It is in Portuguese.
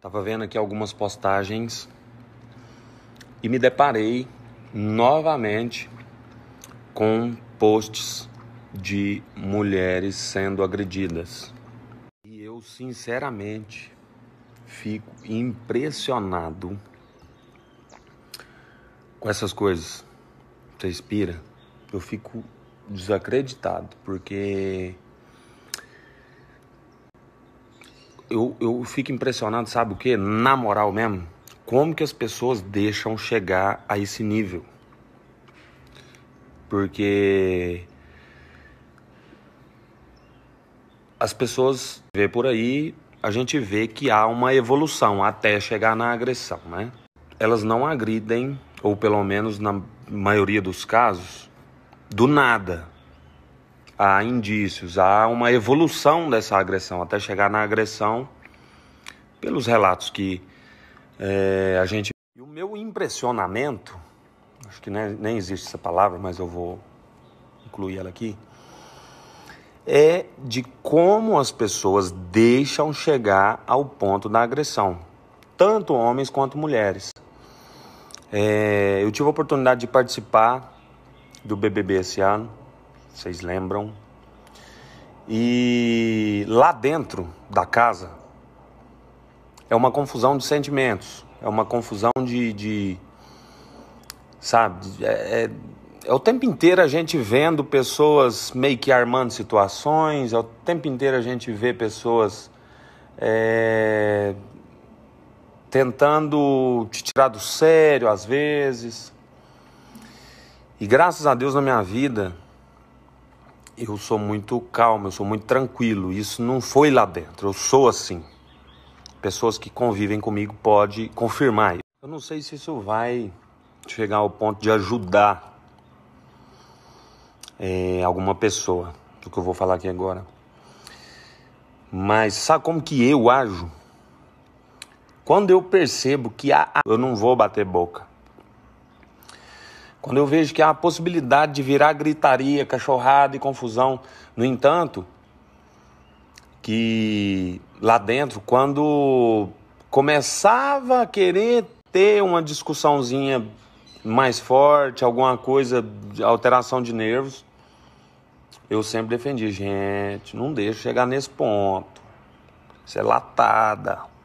Tava vendo aqui algumas postagens e me deparei novamente com posts de mulheres sendo agredidas. E eu, sinceramente, fico impressionado com essas coisas. Você expira? Eu fico desacreditado, porque eu, eu fico impressionado, sabe o que? Na moral mesmo, como que as pessoas deixam chegar a esse nível? Porque as pessoas vê por aí, a gente vê que há uma evolução até chegar na agressão, né? Elas não agridem, ou pelo menos na maioria dos casos, do nada há indícios, há uma evolução dessa agressão até chegar na agressão, pelos relatos que é, a gente. E o meu impressionamento, acho que nem, né, nem existe essa palavra, mas eu vou incluir ela aqui, é de como as pessoas deixam chegar ao ponto da agressão, tanto homens quanto mulheres. É, eu tive a oportunidade de participar do BBB esse ano vocês lembram? E lá dentro da casa é uma confusão de sentimentos, é uma confusão de. de sabe? É, é, é o tempo inteiro a gente vendo pessoas meio que armando situações, é o tempo inteiro a gente vê pessoas é, tentando te tirar do sério às vezes. E graças a Deus na minha vida, eu sou muito calmo, eu sou muito tranquilo. Isso não foi lá dentro. Eu sou assim. Pessoas que convivem comigo podem confirmar. Eu não sei se isso vai chegar ao ponto de ajudar é, alguma pessoa, do que eu vou falar aqui agora. Mas sabe como que eu ajo? Quando eu percebo que há, eu não vou bater boca. Quando eu vejo que há a possibilidade de virar gritaria, cachorrada e confusão, no entanto, que lá dentro, quando começava a querer ter uma discussãozinha mais forte, alguma coisa, alteração de nervos, eu sempre defendi, gente, não deixa chegar nesse ponto. Isso é latada.